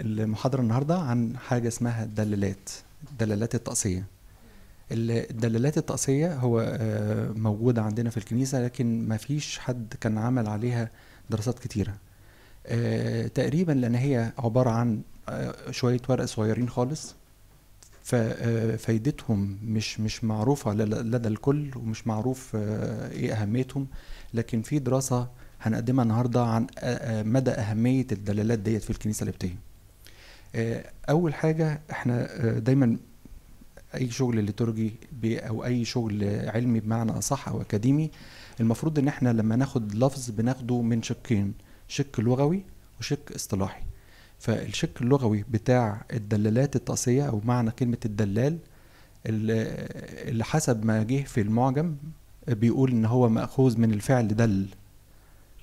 المحاضره النهارده عن حاجه اسمها الدلالات دلالات الطقسيه الدلالات الطقسيه هو آه، موجوده عندنا في الكنيسه لكن ما فيش حد كان عمل عليها دراسات كتيره آه، تقريبا لان هي عباره عن آه، شويه ورق صغيرين خالص ففايدتهم مش مش معروفه لدى الكل ومش معروف ايه اهميتهم لكن في دراسه هنقدمها النهارده عن آه، آه، مدى اهميه الدلالات ديت في الكنيسه القبطيه آه، اول حاجه احنا دايما اي شغل ليتورجي او اي شغل علمي بمعنى اصح او اكاديمي المفروض ان احنا لما ناخد لفظ بناخده من شقين شق لغوي وشق اصطلاحي فالشق اللغوي بتاع الدلالات الطقسيه أو معنى كلمة الدلال اللي حسب ما جه في المعجم بيقول إن هو مأخوذ من الفعل دل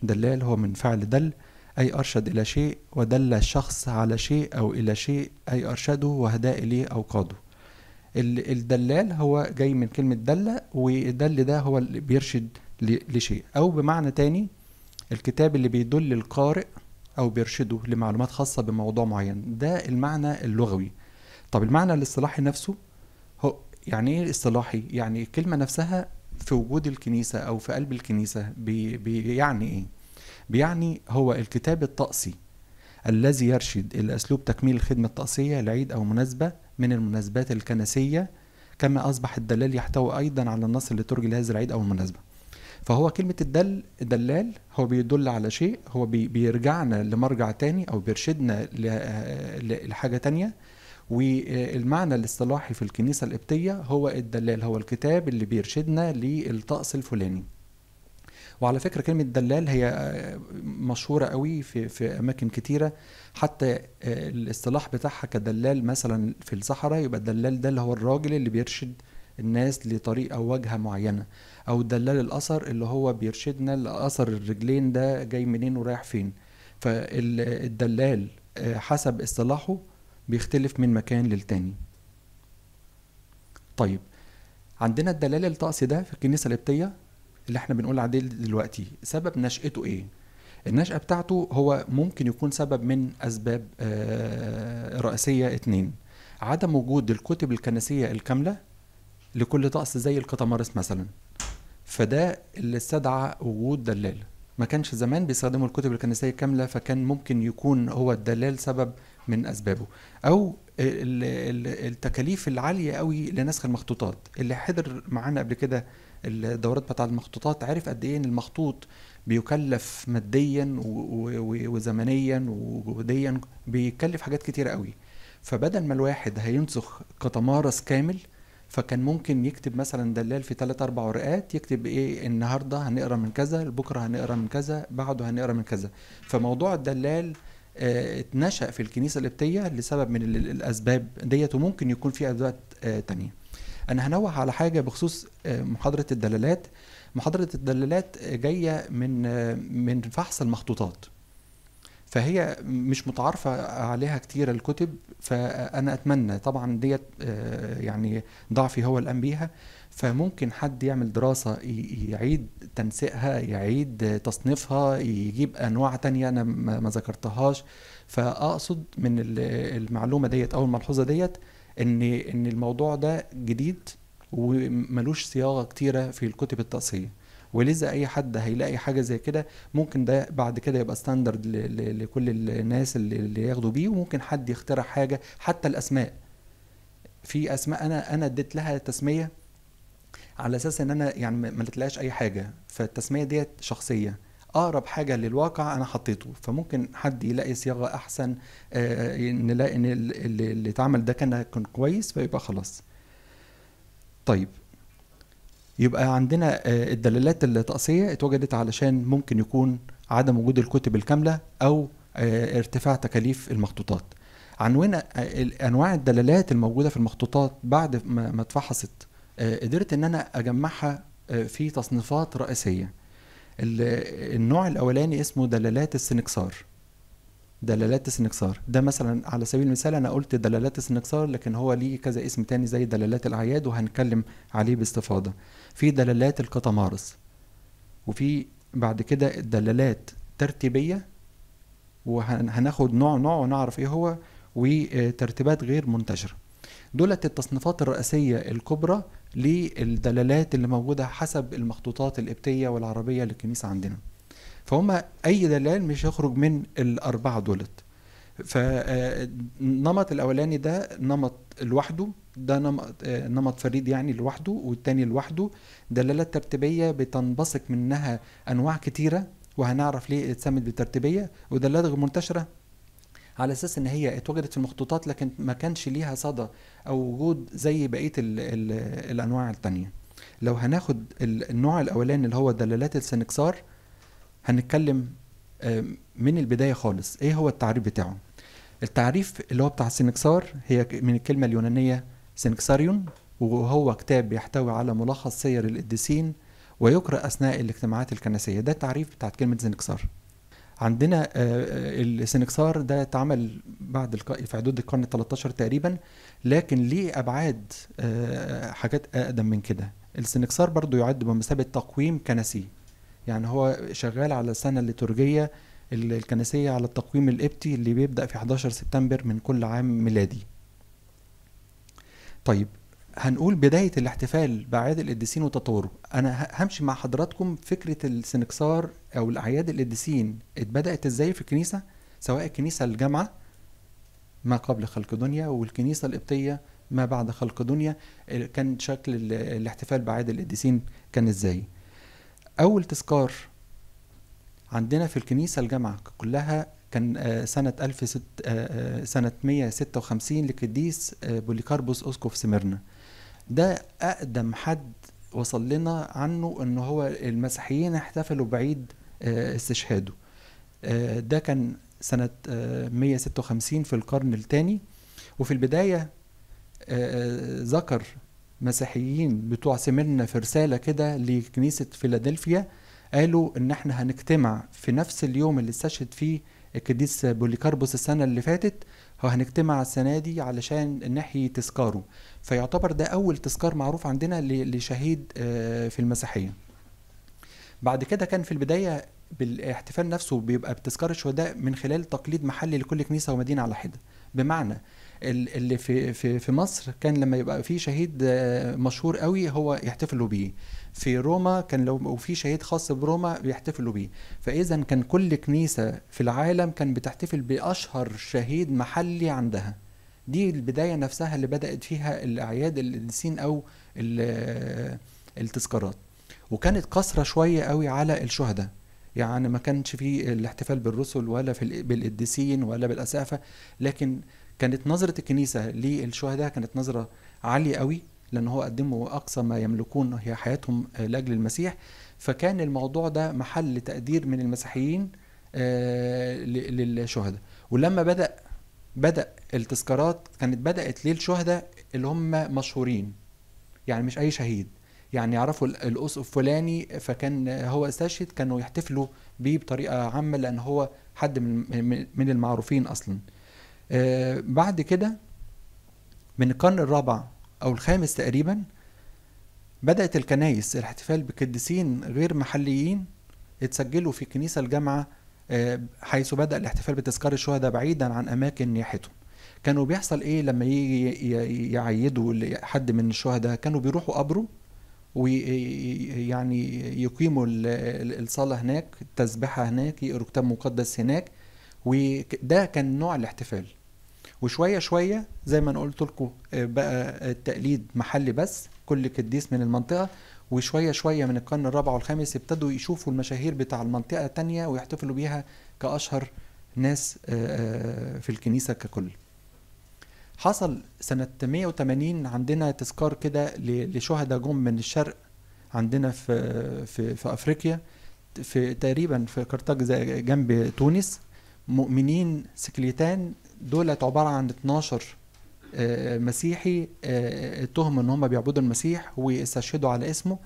دلال هو من فعل دل أي أرشد إلى شيء ودل الشخص على شيء أو إلى شيء أي أرشده وهداه إليه أو قاده الدلال هو جاي من كلمة دلة والدل ده هو اللي بيرشد لشيء أو بمعنى تاني الكتاب اللي بيدل القارئ أو بيرشده لمعلومات خاصة بموضوع معين ده المعنى اللغوي طب المعنى الاصطلاحي نفسه هو يعني ايه اصطلاحي يعني الكلمة نفسها في وجود الكنيسة أو في قلب الكنيسة بيعني إيه؟ بيعني هو الكتاب الطقسي الذي يرشد إلى أسلوب تكميل الخدمة الطقسية لعيد أو مناسبة من المناسبات الكنسية كما أصبح الدلال يحتوي أيضا على النص اللي ترجي لهذا العيد أو المناسبة فهو كلمة الدل دلال هو بيدل على شيء هو بيرجعنا لمرجع تاني أو بيرشدنا لحاجة تانية والمعنى الاصطلاحي في الكنيسة القبطية هو الدلال هو الكتاب اللي بيرشدنا للطقس الفلاني وعلى فكرة كلمة دلال هي مشهورة قوي في, في أماكن كتيرة حتى الاصطلاح بتاعها كدلال مثلا في الصحراء يبقى الدلال ده اللي هو الراجل اللي بيرشد الناس لطريقة أو وجهة معينة أو دلال الأثر اللي هو بيرشدنا لأثر الرجلين ده جاي منين ورايح فين فالدلال حسب اصطلاحه بيختلف من مكان للتاني طيب عندنا الدلال الطقس ده في الكنيسه القبطيه اللي احنا بنقول عليه دلوقتي سبب نشأته ايه النشأة بتاعته هو ممكن يكون سبب من أسباب آه، رئيسية اتنين عدم وجود الكتب الكنسية الكاملة لكل طقس زي القطمارس مثلا فده اللي استدعى وجود دلال ما كانش زمان بيستخدموا الكتب الكنسية الكاملة فكان ممكن يكون هو الدلال سبب من اسبابه او التكاليف العاليه قوي لنسخ المخطوطات اللي حضر معانا قبل كده الدورات بتاع المخطوطات عارف قد ايه ان المخطوط بيكلف ماديا وزمنيا وجهديا بيكلف حاجات كتيره قوي فبدل ما الواحد هينسخ كتمارس كامل فكان ممكن يكتب مثلا دلال في ثلاث اربع ورقات يكتب ايه النهارده هنقرا من كذا بكره هنقرا من كذا بعده هنقرا من كذا فموضوع الدلال آه، اتنشأ في الكنيسة القبطية لسبب من الأسباب ديت وممكن يكون في ادوات آه، تانية أنا هنوه على حاجة بخصوص آه، محاضرة الدلالات محاضرة الدلالات جاية من من فحص المخطوطات فهي مش متعارفة عليها كتير الكتب فأنا أتمنى طبعا ديت يعني ضعفي هو الآن بيها فممكن حد يعمل دراسة يعيد تنسيقها يعيد تصنيفها يجيب أنواع تانية أنا ما ذكرتهاش فأقصد من المعلومة ديت أو الملحوظة ديت إن إن الموضوع ده جديد وملوش صياغة كتيرة في الكتب التقصية ولذا اي حد هيلاقي حاجه زي كده ممكن ده بعد كده يبقى ستاندرد لكل الناس اللي ياخدوا بيه وممكن حد يخترع حاجه حتى الاسماء في اسماء انا انا اديت لها تسميه على اساس ان انا يعني ما لقيتلهاش اي حاجه فالتسميه ديت شخصيه اقرب حاجه للواقع انا حطيته فممكن حد يلاقي صياغه احسن آه، آه، نلاقي ان اللي اتعمل ده كان كان كويس فيبقى خلاص طيب يبقى عندنا آه، الدلالات التقصية اتوجدت علشان ممكن يكون عدم وجود الكتب الكاملة أو ارتفاع تكاليف المخطوطات عنوان أنواع الدلالات الموجودة في المخطوطات بعد ما اتفحصت آه، قدرت ان انا اجمعها آه، في تصنيفات رئيسيه النوع الاولاني اسمه دلالات السنكسار دلالات السنكسار ده مثلا على سبيل المثال انا قلت دلالات السنكسار لكن هو ليه كذا اسم تاني زي دلالات الاعياد وهنتكلم عليه باستفاضه في دلالات القطمارس وفي بعد كده دلالات ترتيبيه وهناخد نوع نوع ونعرف ايه هو وترتيبات غير منتشره دولت التصنيفات الرئيسيه الكبرى للدلالات اللي موجودة حسب المخطوطات القبطية والعربية للكنيسة عندنا فهم أي دلال مش يخرج من الأربعة دولت فالنمط آه، الأولاني ده نمط لوحده ده نمط, آه، نمط فريد يعني لوحده والتاني لوحده دلالات ترتيبية بتنبثق منها أنواع كتيرة وهنعرف ليه اتسمت بالترتيبية ودلالات غير منتشرة على اساس ان هي اتوجدت في المخطوطات لكن ما كانش ليها صدى او وجود زي بقيه الـ الـ الانواع الثانيه لو هناخد النوع الاولاني اللي هو دلالات السنكسار هنتكلم آه، من البدايه خالص ايه هو التعريف بتاعه التعريف اللي هو بتاع السنكسار هي من الكلمه اليونانيه سنكساريون وهو كتاب بيحتوي على ملخص سير القديسين ويقرأ أثناء الاجتماعات الكنسية ده التعريف بتاع كلمة سنكسار عندنا آه، آه، السنكسار ده اتعمل بعد في حدود القرن ال 13 تقريبا لكن ليه ابعاد آه، حاجات اقدم من كده السنكسار برضو يعد بمثابه تقويم كنسي يعني هو شغال على السنه الليتورجيه الكنسيه على التقويم الابتي اللي بيبدا في 11 سبتمبر من كل عام ميلادي طيب هنقول بداية الاحتفال بأعياد القديسين وتطوره أنا همشي مع حضراتكم فكرة السنكسار أو الأعياد القديسين اتبدأت إزاي في الكنيسة سواء الكنيسة الجامعة ما قبل خلق دنيا والكنيسة القبطية ما بعد خلق دنيا كان شكل الاحتفال بأعياد القديسين كان إزاي أول تذكار عندنا في الكنيسة الجامعة كلها كان آه، سنة ألف ست آه، آه، سنة 156 لقديس بوليكاربوس أسقف سميرنا ده اقدم حد وصل لنا عنه ان هو المسيحيين احتفلوا بعيد آه، استشهاده آه، ده كان سنة 156 آه، في القرن الثاني وفي البداية ذكر مسيحيين بتوع سمرنا في رسالة كده لكنيسة فيلادلفيا قالوا ان احنا هنجتمع في نفس اليوم اللي استشهد فيه القديس بوليكاربوس السنة اللي فاتت هو هنجتمع السنه دي علشان نحيي تذكاره فيعتبر ده اول تذكار معروف عندنا لشهيد آه، في المسيحيه بعد كده كان في البدايه بالاحتفال نفسه بيبقى بتذكار الشهداء من خلال تقليد محلي لكل كنيسه ومدينه على حده بمعنى اللي في في في مصر كان لما يبقى في شهيد آه، مشهور قوي هو يحتفلوا بيه في روما كان لو في شهيد خاص بروما بيحتفلوا بيه فاذا كان كل كنيسه في العالم كان بتحتفل باشهر شهيد محلي عندها دي البدايه نفسها اللي بدات فيها الاعياد السين او التذكارات وكانت قصرة شوية قوي على الشهداء يعني ما كانش في الاحتفال بالرسل ولا في بالقديسين ولا بالأسافة لكن كانت نظرة الكنيسة للشهداء كانت نظرة عالية قوي لأن هو قدموا أقصى ما يملكون هي حياتهم آه، لأجل المسيح فكان الموضوع ده محل تقدير من المسيحيين آه، للشهداء ولما بدأ بدأ التذكارات كانت بدأت للشهداء اللي هم مشهورين يعني مش أي شهيد يعني يعرفوا القص الفلاني فكان هو استشهد كانوا يحتفلوا بيه بطريقه عامه لان هو حد من من المعروفين اصلا آه، بعد كده من القرن الرابع أو الخامس تقريبا بدأت الكنايس الاحتفال بقديسين غير محليين اتسجلوا في كنيسة الجامعة آه، حيث بدأ الاحتفال بتذكار الشهداء بعيدا عن أماكن نياحتهم كانوا بيحصل ايه لما يجي يعيدوا حد من الشهداء كانوا بيروحوا قبره ويعني يقيموا الصلاة هناك التسبحة هناك يقروا كتاب مقدس هناك وده كان نوع الاحتفال وشويه شويه زي ما انا قلت لكم آه، بقى التقليد محلي بس كل قديس من المنطقه وشويه شويه من القرن الرابع والخامس ابتدوا يشوفوا المشاهير بتاع المنطقه تانية ويحتفلوا بيها كاشهر ناس آه، آه، في الكنيسه ككل حصل سنة 180 عندنا تذكار كده لشهداء جم من الشرق عندنا في في في افريقيا في تقريبا في كرتاج جنب تونس مؤمنين سكليتان دولت عباره عن 12 آه، مسيحي آه، اتهموا ان هم بيعبدوا المسيح واستشهدوا على اسمه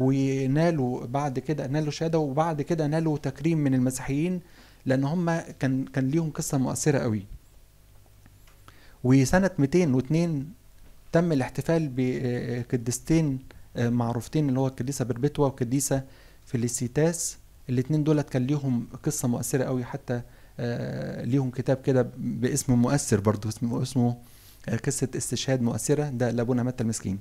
ونالوا بعد كده نالوا شهاده وبعد كده نالوا تكريم من المسيحيين لان هم كان كان ليهم قصه مؤثره قوي وسنه 202 تم الاحتفال بقديستين آه، معروفتين اللي هو الكنيسه بربتوا وكنيسه فيليسيتاس الاتنين دولت كان ليهم قصه مؤثره قوي حتى آه، ليهم كتاب كده باسم مؤثر برضه اسمه اسمه قصه استشهاد مؤثره ده لابونا متى المسكين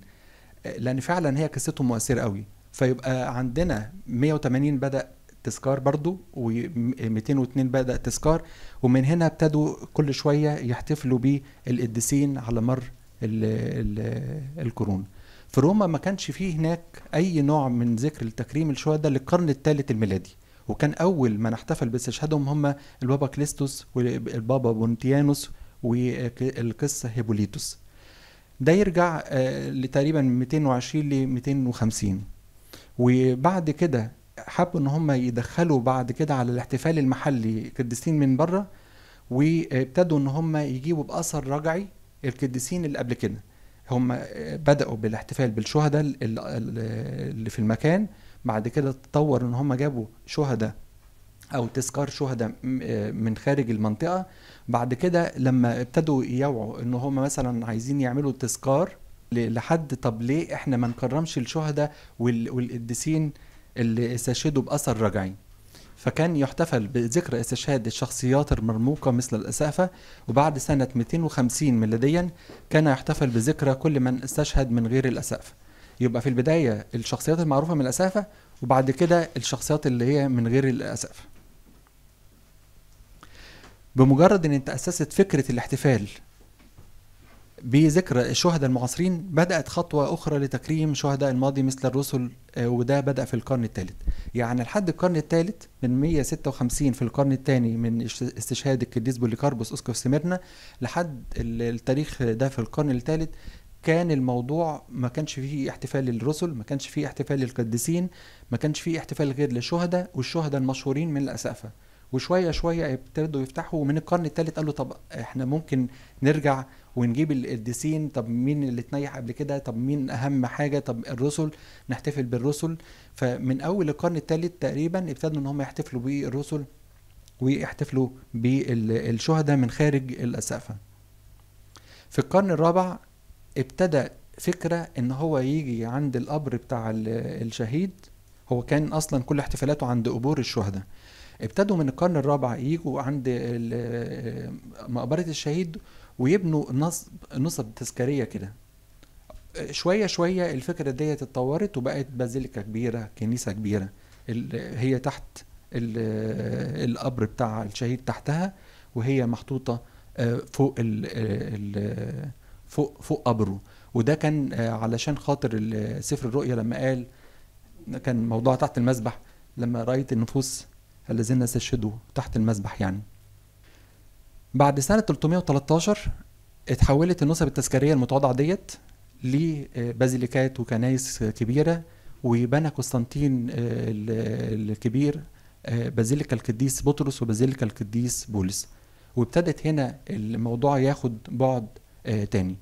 آه، لان فعلا هي قصته مؤثره قوي فيبقى عندنا 180 بدا تذكار برضو و202 بدا تذكار ومن هنا ابتدوا كل شويه يحتفلوا بالقديسين على مر ال القرون في روما ما كانش فيه هناك اي نوع من ذكر التكريم الشهداء للقرن الثالث الميلادي وكان اول من احتفل باستشهادهم هم البابا كليستوس والبابا بونتيانوس والقس هيبوليتوس ده يرجع آه، لتقريبا 220 ل 250 وبعد كده حبوا ان هم يدخلوا بعد كده على الاحتفال المحلي قديسين من بره وابتدوا ان هم يجيبوا باثر رجعي القديسين اللي قبل كده هم بداوا بالاحتفال بالشهداء اللي في المكان بعد كده تطور ان هم جابوا شهداء او تذكار شهداء آه، من خارج المنطقه بعد كده لما ابتدوا يوعوا ان هم مثلا عايزين يعملوا تذكار لحد طب ليه احنا ما نكرمش الشهداء والقديسين اللي استشهدوا باثر رجعي فكان يحتفل بذكرى استشهاد الشخصيات المرموقة مثل الأسافة وبعد سنة 250 ميلاديا كان يحتفل بذكرى كل من استشهد من غير الأسافة يبقى في البدايه الشخصيات المعروفه من الاسافه وبعد كده الشخصيات اللي هي من غير الاسافه بمجرد ان تاسست فكره الاحتفال بذكرى الشهداء المعاصرين بدات خطوه اخرى لتكريم شهداء الماضي مثل الرسل آه، وده بدا في القرن الثالث يعني لحد القرن الثالث من 156 في القرن الثاني من استشهاد القديس بوليكاربوس أسكوف سميرنا لحد التاريخ ده في القرن الثالث كان الموضوع ما كانش فيه احتفال للرسل ما كانش فيه احتفال للقديسين ما كانش فيه احتفال غير للشهداء والشهداء المشهورين من الأسقفة وشوية شوية ابتدوا يفتحوا ومن القرن الثالث قالوا طب احنا ممكن نرجع ونجيب القديسين طب مين اللي اتنيح قبل كده طب مين أهم حاجة طب الرسل نحتفل بالرسل فمن أول القرن الثالث تقريبا ابتدوا إن هم يحتفلوا بالرسل ويحتفلوا بالشهداء من خارج الاسقفه في القرن الرابع ابتدى فكره ان هو يجي عند القبر بتاع الشهيد هو كان اصلا كل احتفالاته عند قبور الشهداء ابتدوا من القرن الرابع يجوا عند مقبره الشهيد ويبنوا نصب نصب تذكاريه كده شويه شويه الفكره ديت اتطورت وبقت بازيليكا كبيره كنيسه كبيره هي تحت القبر بتاع الشهيد تحتها وهي محطوطه آه، فوق ال فوق فوق قبره وده كان آه، علشان خاطر سفر الرؤيا لما قال كان موضوع تحت المسبح لما رايت النفوس الذين استشهدوا تحت المسبح يعني بعد سنة 313 اتحولت النسب التذكارية المتواضعة ديت لبازيليكات آه، وكنايس كبيرة وبنى قسطنطين آه، الكبير بازيليكا القديس بطرس وبازيليكا القديس بولس وابتدت هنا الموضوع ياخد بعد آه، تاني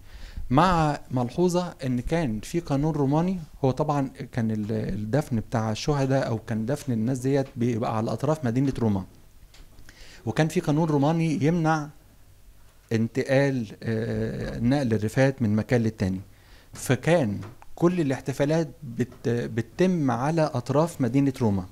مع ملحوظة ان كان في قانون روماني هو طبعا كان الدفن بتاع الشهداء او كان دفن الناس ديت بيبقى على اطراف مدينة روما وكان في قانون روماني يمنع انتقال آه، نقل الرفات من مكان للتاني فكان كل الاحتفالات بتتم على اطراف مدينة روما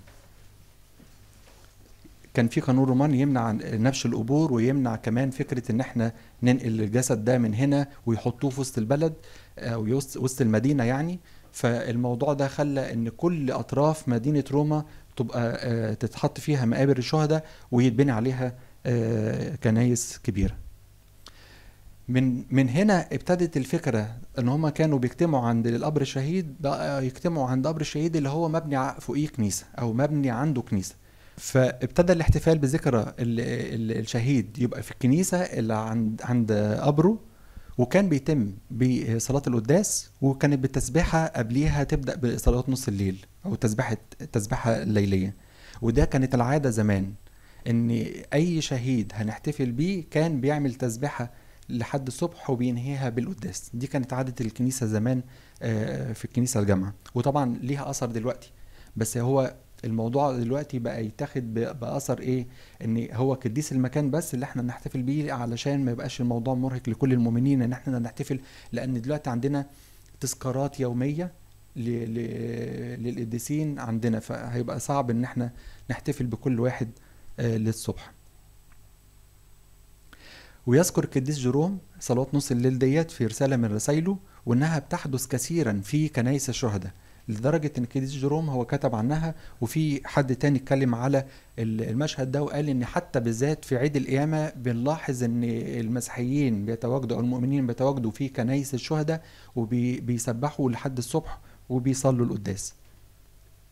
كان في قانون روماني يمنع نبش القبور ويمنع كمان فكره ان احنا ننقل الجسد ده من هنا ويحطوه في وسط البلد او آه، وسط المدينه يعني فالموضوع ده خلى ان كل اطراف مدينه روما تبقى آه، تتحط فيها مقابر الشهداء ويتبني عليها آه، كنايس كبيره من من هنا ابتدت الفكره ان هم كانوا بيجتمعوا عند القبر الشهيد بقى يجتمعوا عند قبر الشهيد اللي هو مبني فوقيه كنيسه او مبني عنده كنيسه فابتدى الاحتفال بذكرى الشهيد يبقى في الكنيسه اللي عند عند قبره وكان بيتم بصلاه القداس وكانت بالتسبيحه قبليها تبدا بصلاه نص الليل او تسبيحه التسبيحه الليليه وده كانت العاده زمان ان اي شهيد هنحتفل بيه كان بيعمل تسبيحه لحد الصبح وبينهيها بالقداس دي كانت عاده الكنيسه زمان آه، في الكنيسه الجامعه وطبعا ليها اثر دلوقتي بس هو الموضوع دلوقتي بقى يتاخد باثر ايه ان هو قديس المكان بس اللي احنا نحتفل بيه علشان ما يبقاش الموضوع مرهق لكل المؤمنين ان احنا نحتفل لان دلوقتي عندنا تذكارات يوميه للقديسين عندنا فهيبقى صعب ان احنا نحتفل بكل واحد آه، للصبح ويذكر قديس جروم صلوات نص الليل ديت في رساله من رسائله وانها بتحدث كثيرا في كنايس الشهداء لدرجه ان كيديس جيروم هو كتب عنها وفي حد تاني اتكلم على المشهد ده وقال ان حتى بالذات في عيد القيامه بنلاحظ ان المسيحيين بيتواجدوا او المؤمنين بيتواجدوا في كنايس الشهداء وبيسبحوا لحد الصبح وبيصلوا القداس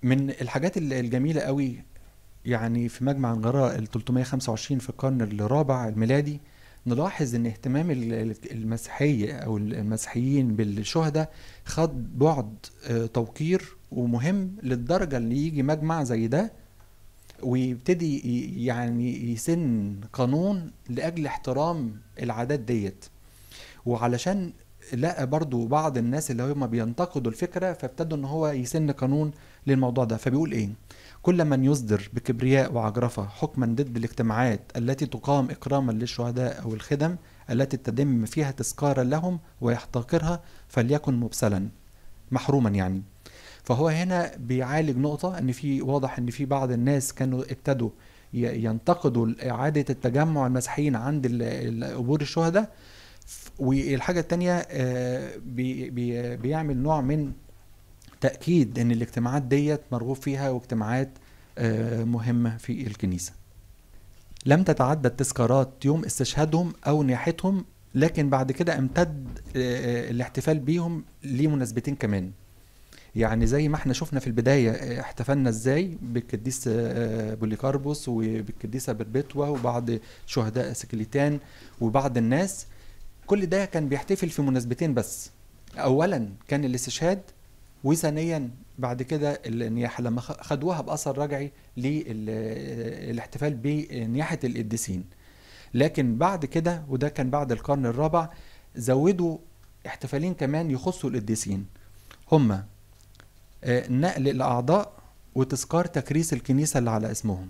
من الحاجات الجميله قوي يعني في مجمع انغراء ال 325 في القرن الرابع الميلادي نلاحظ ان اهتمام المسيحية او المسيحيين بالشهداء خد بعد آه، توقير ومهم للدرجة اللي يجي مجمع زي ده ويبتدي يعني يسن قانون لاجل احترام العادات ديت وعلشان لقى برضو بعض الناس اللي هم بينتقدوا الفكرة فابتدوا ان هو يسن قانون للموضوع ده فبيقول ايه كل من يصدر بكبرياء وعجرفة حكما ضد الاجتماعات التي تقام إكراما للشهداء أو الخدم التي تتم فيها تذكارا لهم ويحتقرها فليكن مبسلا محروما يعني فهو هنا بيعالج نقطة ان في واضح ان في بعض الناس كانوا ابتدوا ينتقدوا إعادة التجمع المسيحيين عند قبور الشهداء والحاجة التانية آه، بيعمل نوع من تاكيد ان الاجتماعات ديت مرغوب فيها واجتماعات آه، مهمه في الكنيسه لم تتعدى التذكارات يوم استشهادهم او نياحتهم لكن بعد كده امتد آه، آه، الاحتفال بيهم لمناسبتين كمان يعني زي ما احنا شفنا في البدايه احتفلنا ازاي بالقديس بوليكاربوس وبالقديسه بربتوا وبعض شهداء سكليتان وبعض الناس كل ده كان بيحتفل في مناسبتين بس اولا كان الاستشهاد وثانيا بعد كده النياحه لما خدوها باثر رجعي للاحتفال بنياحه القديسين لكن بعد كده وده كان بعد القرن الرابع زودوا احتفالين كمان يخصوا القديسين هما آه، نقل الاعضاء وتذكار تكريس الكنيسه اللي على اسمهم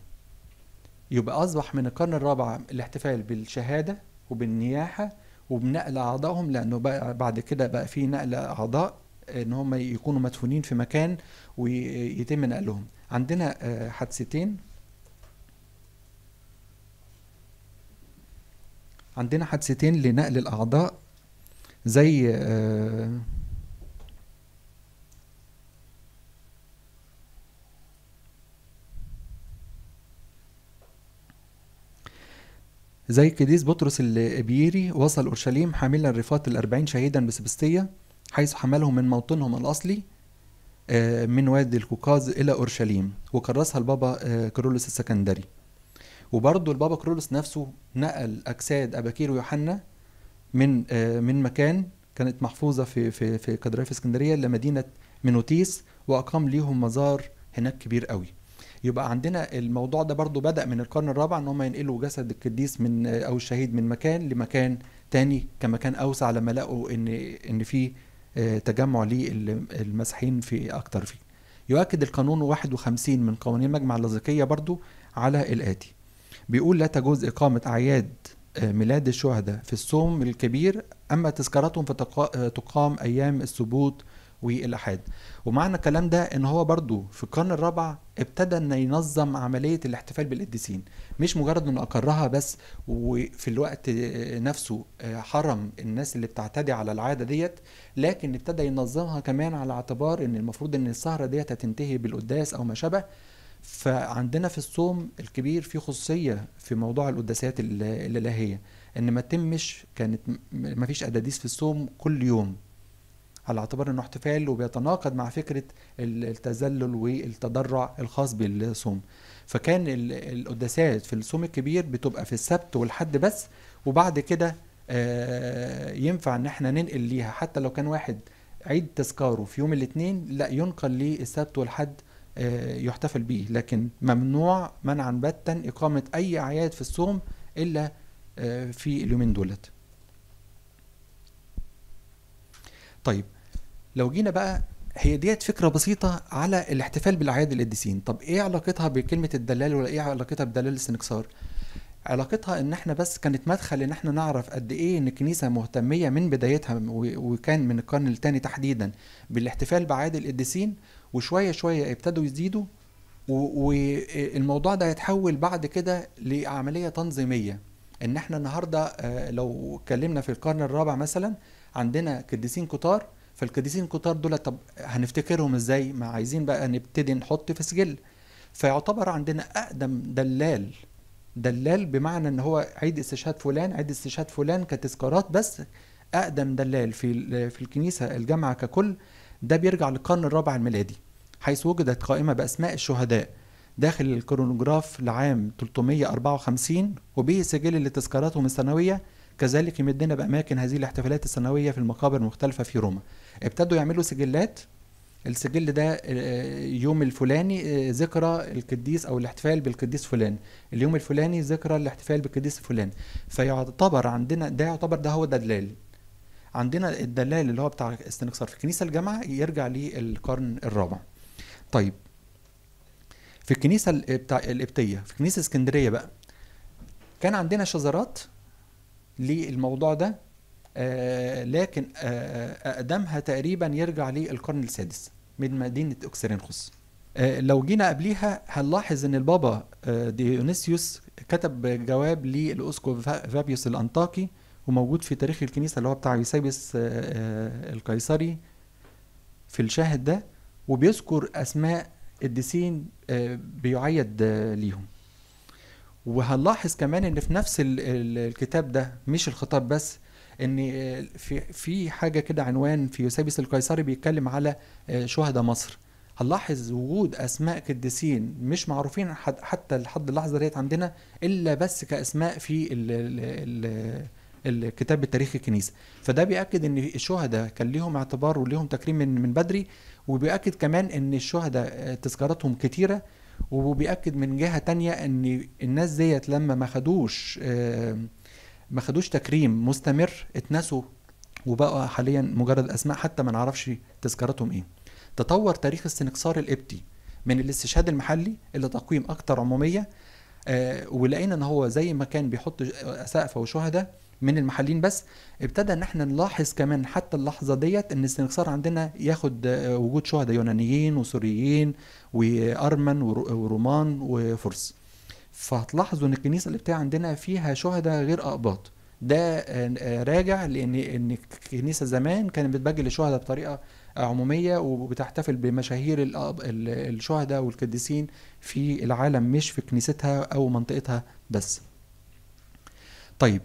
يبقى اصبح من القرن الرابع الاحتفال بالشهاده وبالنياحه وبنقل اعضائهم لانه بقى بعد كده بقى في نقل اعضاء ان هم يكونوا مدفونين في مكان ويتم نقلهم عندنا آه، حادثتين عندنا حادثتين لنقل الاعضاء زي آه، زي كديس بطرس الابيري وصل اورشليم حاملا رفات الأربعين شهيدا بسبستيه حيث حملهم من موطنهم الأصلي آه، من وادي القوقاز إلى أورشليم وكرسها البابا آه، كيرلس السكندري وبرضه البابا كيرلس نفسه نقل أجساد أباكير ويوحنا من آه، من مكان كانت محفوظة في في في في اسكندرية لمدينة مينوتيس وأقام ليهم مزار هناك كبير قوي يبقى عندنا الموضوع ده برضو بدأ من القرن الرابع ان هم ينقلوا جسد القديس من او الشهيد من مكان لمكان تاني كمكان اوسع لما لقوا ان ان في آه، تجمع للمسيحيين في أكتر فيه يؤكد القانون 51 من قوانين مجمع اللاذقية برضو على الآتي بيقول لا تجوز إقامة أعياد آه، ميلاد الشهداء في الصوم الكبير أما تذكرتهم فتقام آه، أيام السبوت والأحاد ومعنى الكلام ده ان هو برضو في القرن الرابع ابتدى ان ينظم عملية الاحتفال بالقديسين مش مجرد انه اقرها بس وفي الوقت نفسه آه، حرم الناس اللي بتعتدي على العادة ديت لكن ابتدى ينظمها كمان على اعتبار ان المفروض ان السهرة ديت هتنتهي بالقداس او ما شابه فعندنا في الصوم الكبير في خصوصية في موضوع القداسات الإلهية ان ما تمش كانت ما فيش أداديس في الصوم كل يوم على اعتبار انه احتفال وبيتناقض مع فكره التذلل والتضرع الخاص بالصوم فكان القداسات في الصوم الكبير بتبقى في السبت والحد بس وبعد كده آه، ينفع ان احنا ننقل ليها حتى لو كان واحد عيد تذكاره في يوم الاثنين لا ينقل للسبت والحد آه، يحتفل به لكن ممنوع منعا باتا اقامه اي اعياد في الصوم الا آه، في اليومين دولت طيب لو جينا بقى هي ديت فكره بسيطه على الاحتفال بالاعياد القديسين طب ايه علاقتها بكلمه الدلال ولا ايه علاقتها بدلال السنكسار علاقتها ان احنا بس كانت مدخل ان احنا نعرف قد ايه ان الكنيسه مهتميه من بدايتها وكان من القرن الثاني تحديدا بالاحتفال بعيد القديسين وشويه شويه ابتدوا يزيدوا والموضوع ده هيتحول بعد كده لعمليه تنظيميه ان احنا النهارده آه، لو اتكلمنا في القرن الرابع مثلا عندنا قديسين كتار فالقديسين الكتار دول طب هنفتكرهم ازاي ما عايزين بقى نبتدي نحط في سجل فيعتبر عندنا اقدم دلال دلال بمعنى ان هو عيد استشهاد فلان عيد استشهاد فلان كتذكارات بس اقدم دلال في في الكنيسه الجامعه ككل ده بيرجع للقرن الرابع الميلادي حيث وجدت قائمه باسماء الشهداء داخل الكرونوجراف لعام 354 وبه سجل لتذكاراتهم السنويه كذلك يمدنا بأماكن هذه الاحتفالات السنوية في المقابر المختلفة في روما ابتدوا يعملوا سجلات السجل ده آه، يوم الفلاني آه، ذكرى القديس او الاحتفال بالقديس فلان اليوم الفلاني ذكرى الاحتفال بالقديس فلان فيعتبر عندنا ده يعتبر ده هو دلال عندنا الدلال اللي هو بتاع استنكسار في الكنيسه الجامعه يرجع للقرن الرابع طيب في الكنيسه بتاع الابتيه في كنيسه اسكندريه بقى كان عندنا شذرات للموضوع ده آه، لكن آه، آه، أقدمها تقريبا يرجع للقرن السادس من مدينة أكسرينخوس لو جينا قبليها هنلاحظ ان البابا ديونيسيوس كتب جواب للاسقف فابيوس الانطاكي وموجود في تاريخ الكنيسه اللي هو بتاع يوسيبس القيصري في الشاهد ده وبيذكر اسماء الديسين بيعيد ليهم وهنلاحظ كمان ان في نفس الكتاب ده مش الخطاب بس ان في في حاجه كده عنوان في يوسابيس القيصري بيتكلم على آه، شهداء مصر هنلاحظ وجود اسماء قديسين مش معروفين حتى لحد اللحظه ديت عندنا الا بس كاسماء في الـ الـ الـ الكتاب التاريخ الكنيسه فده بياكد ان الشهداء كان ليهم اعتبار وليهم تكريم من من بدري وبياكد كمان ان الشهداء آه، تذكاراتهم كتيره وبيأكد من جهة تانية ان الناس ديت لما ما خدوش آه، ما خدوش تكريم مستمر اتنسوا وبقوا حاليا مجرد اسماء حتى ما نعرفش تذكرتهم ايه تطور تاريخ استنكسار الابتي من الاستشهاد المحلي الى تقويم اكتر عموميه آه، ولقينا ان هو زي ما كان بيحط اساقفه وشهداء من المحلين بس ابتدى ان احنا نلاحظ كمان حتى اللحظه ديت ان السنغسار عندنا ياخد آه، وجود شهداء يونانيين وسوريين وارمن ورومان وفرس فهتلاحظوا ان الكنيسه اللي بتاع عندنا فيها شهداء غير اقباط ده آه، آه، راجع لان ان الكنيسه زمان كانت بتبجل الشهداء بطريقه عموميه وبتحتفل بمشاهير الشهداء والقديسين في العالم مش في كنيستها او منطقتها بس. طيب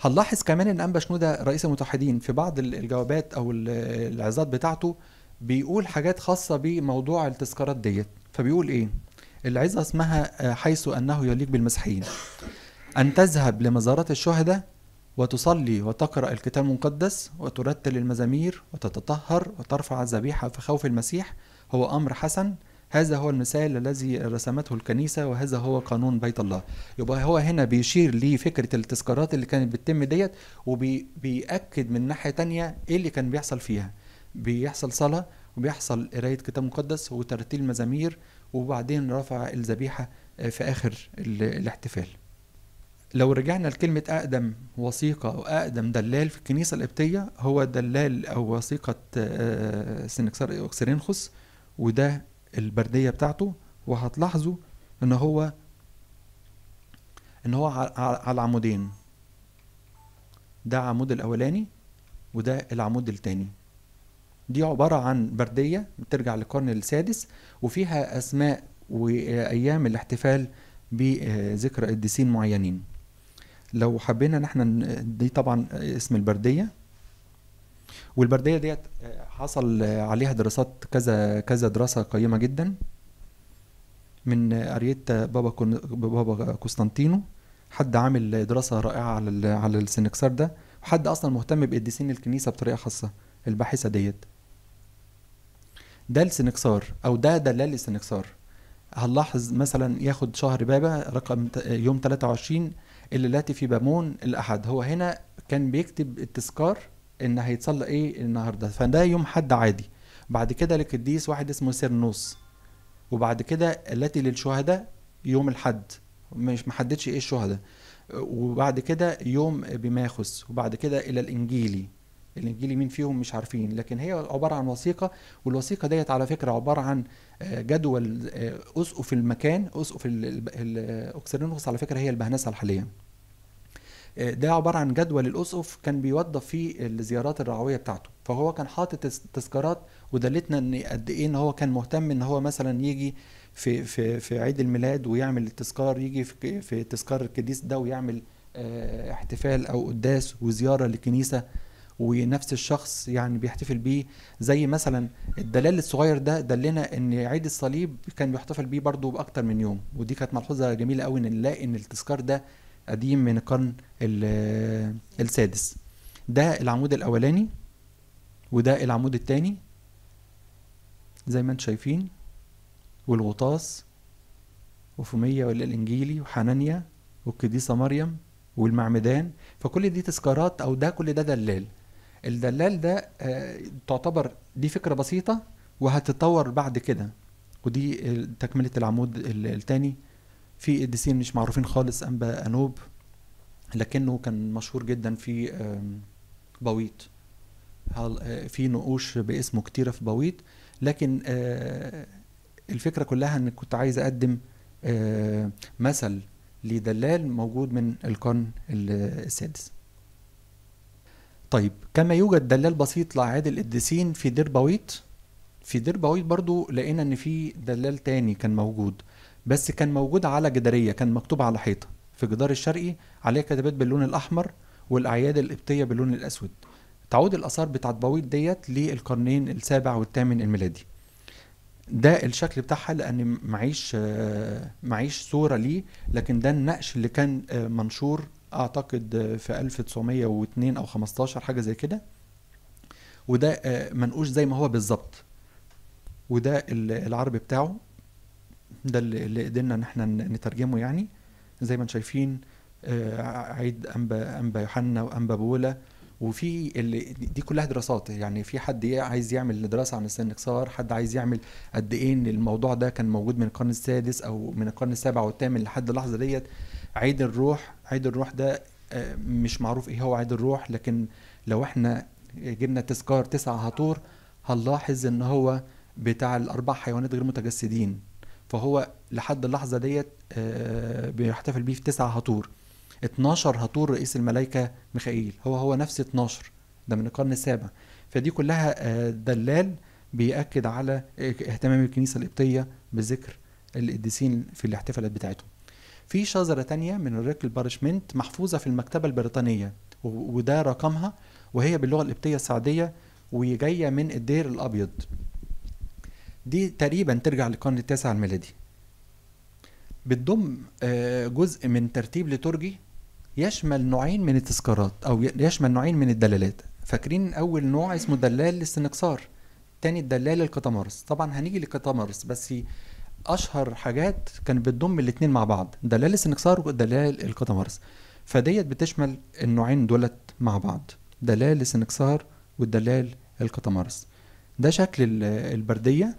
هنلاحظ كمان ان انبا شنوده رئيس المتحدين في بعض الجوابات او العظات بتاعته بيقول حاجات خاصه بموضوع التذكارات ديت فبيقول ايه العظه اسمها آه، حيث انه يليق بالمسيحيين ان تذهب لمزارات الشهداء وتصلي وتقرا الكتاب المقدس وترتل المزامير وتتطهر وترفع الذبيحه في خوف المسيح هو امر حسن هذا هو المثال الذي رسمته الكنيسة وهذا هو قانون بيت الله يبقى هو هنا بيشير لفكرة التذكارات اللي كانت بتتم ديت وبيأكد من ناحية تانية إيه اللي كان بيحصل فيها بيحصل صلاة وبيحصل قراية كتاب مقدس وترتيل مزامير وبعدين رفع الذبيحة آه، في آخر الاحتفال لو رجعنا لكلمة أقدم وثيقة أو أقدم دلال في الكنيسة القبطية هو دلال أو وثيقة آه، آه، سنكسر أوكسرينخوس وده البرديه بتاعته وهتلاحظوا ان هو ان هو على عمودين ده العمود الاولاني وده العمود التاني دي عبارة عن بردية بترجع للقرن السادس وفيها أسماء وأيام الاحتفال بذكرى قديسين معينين لو حبينا ان احنا دي طبعا اسم البردية والبرديه ديت آه، حصل عليها دراسات كذا كذا دراسه قيمه جدا من اريتا بابا كون بابا قسطنطينو حد عامل دراسه رائعه على على السنكسار ده وحد اصلا مهتم بقديسين الكنيسه بطريقه خاصه الباحثه ديت ده السنكسار او ده دلال السنكسار هنلاحظ مثلا ياخد شهر بابا رقم يوم 23 اللي لاتي في بامون الاحد هو هنا كان بيكتب التذكار ان هيتصلى ايه النهارده فده يوم حد عادي بعد كده للقديس واحد اسمه سيرنوس وبعد كده التي للشهداء يوم الحد مش محددش ايه الشهداء وبعد كده يوم بماخس وبعد كده الى الانجيلي الانجيلي مين فيهم مش عارفين لكن هي عباره عن وثيقه والوثيقه ديت على فكره عباره عن آه، جدول آه، اسقف المكان اسقف الاكسرينوس على فكره هي البهنسه الحاليه آه، ده عباره عن جدول الاسقف كان بيوظف فيه الزيارات الرعويه بتاعته فهو كان حاطط تذكارات ودلتنا ان قد ايه ان هو كان مهتم ان هو مثلا يجي في في في عيد الميلاد ويعمل التذكار يجي في, في تذكار الكديس ده ويعمل آه، احتفال او قداس وزياره للكنيسه ونفس الشخص يعني بيحتفل بيه زي مثلا الدلال الصغير ده دلنا ان عيد الصليب كان بيحتفل بيه برضه باكتر من يوم ودي كانت ملحوظه جميله قوي ان نلاقي ان التذكار ده قديم من القرن السادس ده العمود الاولاني وده العمود الثاني زي ما انتم شايفين والغطاس وفومية والإنجيلي وحنانيا والقديسة مريم والمعمدان فكل دي تذكارات أو ده كل ده دلال الدلال ده آه، تعتبر دي فكرة بسيطة وهتتطور بعد كده ودي تكملة العمود الثاني في قديسين مش معروفين خالص انبا انوب لكنه كان مشهور جدا في بويت آه، في نقوش باسمه كتيرة في بويت لكن آه، الفكرة كلها ان كنت عايز اقدم آه، مثل لدلال موجود من القرن السادس طيب كما يوجد دلال بسيط لأعياد القديسين في دير بويت في دير بويت برضو لقينا ان في دلال تاني كان موجود بس كان موجود على جداريه كان مكتوب على حيطه في جدار الشرقي عليه كتابات باللون الاحمر والاعياد القبطيه باللون الاسود تعود الاثار بتاعت بويط ديت للقرنين السابع والثامن الميلادي ده الشكل بتاعها لان معيش معيش صوره ليه لكن ده النقش اللي كان آه، منشور اعتقد في 1902 او 15 حاجه زي كده وده آه، منقوش زي ما هو بالظبط وده العرض بتاعه ده اللي قدرنا ان احنا نترجمه يعني زي ما انتم شايفين آه، عيد انبا انبا يوحنا وانبا بولا وفي اللي دي كلها دراسات يعني في حد عايز يعمل دراسه عن السنكسار حد عايز يعمل قد ايه ان الموضوع ده كان موجود من القرن السادس او من القرن السابع والثامن لحد اللحظه ديت عيد الروح عيد الروح ده آه، مش معروف ايه هو عيد الروح لكن لو احنا جبنا تذكار تسع هطور هنلاحظ ان هو بتاع الاربع حيوانات غير متجسدين فهو لحد اللحظه ديت آه، بيحتفل بيه في تسعة هطور 12 هطور رئيس الملائكه ميخائيل هو هو نفس 12 ده من القرن السابع فدي كلها آه، دلال بيأكد على اهتمام الكنيسه القبطيه بذكر القديسين في الاحتفالات بتاعتهم في شذره تانية من الريك البارشمنت محفوظه في المكتبه البريطانيه وده رقمها وهي باللغه القبطيه السعديه وجايه من الدير الابيض دي تقريبا ترجع للقرن التاسع الميلادي بتضم آه، جزء من ترتيب لترجي يشمل نوعين من التذكارات او يشمل نوعين من الدلالات فاكرين اول نوع اسمه دلال الاستنقصار تاني الدلال القطمرس طبعا هنيجي للقطمرس بس اشهر حاجات كانت بتضم الاثنين مع بعض دلال الاستنقصار ودلال القطمرس فديت بتشمل النوعين دولت مع بعض دلال الاستنقصار والدلال القطمرس ده شكل البرديه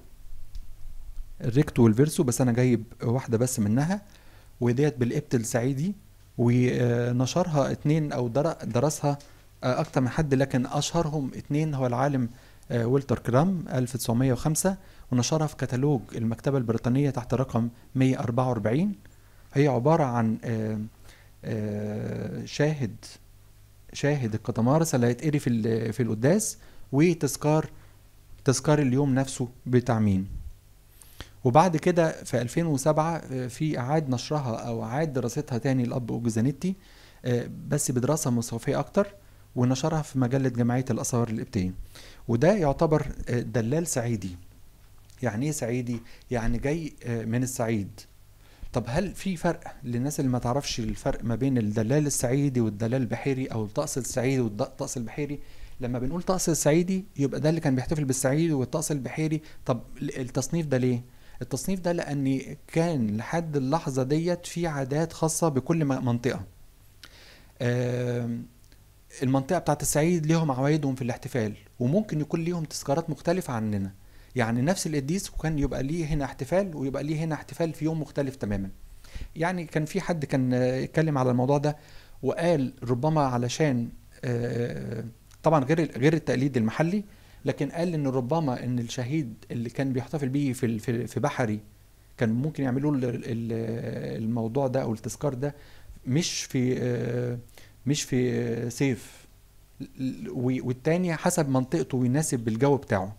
الريكت والفيرسو بس انا جايب واحده بس منها وديت بالابتل سعيدي ونشرها اتنين او درسها آه، اكتر من حد لكن اشهرهم اتنين هو العالم آه، ويلتر كرام 1905 ونشرها في كتالوج المكتبة البريطانية تحت رقم 144 هي عبارة عن آه، شاهد شاهد القطمارس اللي هيتقري في في القداس وتذكار تذكار اليوم نفسه بتعميم وبعد كده في 2007 آه، في اعاد نشرها او اعاد دراستها تاني الاب اوجزانيتي آه، بس بدراسه موسوعيه اكتر ونشرها في مجله جمعيه الاثار القبطيه وده يعتبر آه، دلال صعيدي يعني ايه صعيدي يعني جاي من الصعيد طب هل في فرق للناس اللي ما تعرفش الفرق ما بين الدلال الصعيدي والدلال البحيري او الطقس الصعيدي والطقس البحيري لما بنقول طقس الصعيدي يبقى ده اللي كان بيحتفل بالصعيد والطقس البحيري طب التصنيف ده ليه التصنيف ده لان كان لحد اللحظه ديت في عادات خاصه بكل منطقه المنطقه بتاعت الصعيد ليهم عوايدهم في الاحتفال وممكن يكون ليهم تذكارات مختلفه عننا يعني نفس القديس وكان يبقى ليه هنا احتفال ويبقى ليه هنا احتفال في يوم مختلف تماما يعني كان في حد كان اتكلم على الموضوع ده وقال ربما علشان آه، طبعا غير غير التقليد المحلي لكن قال ان ربما ان الشهيد اللي كان بيحتفل بيه في في بحري كان ممكن يعملوا الموضوع ده او التذكار ده مش في آه، مش في آه، سيف والتاني حسب منطقته ويناسب الجو بتاعه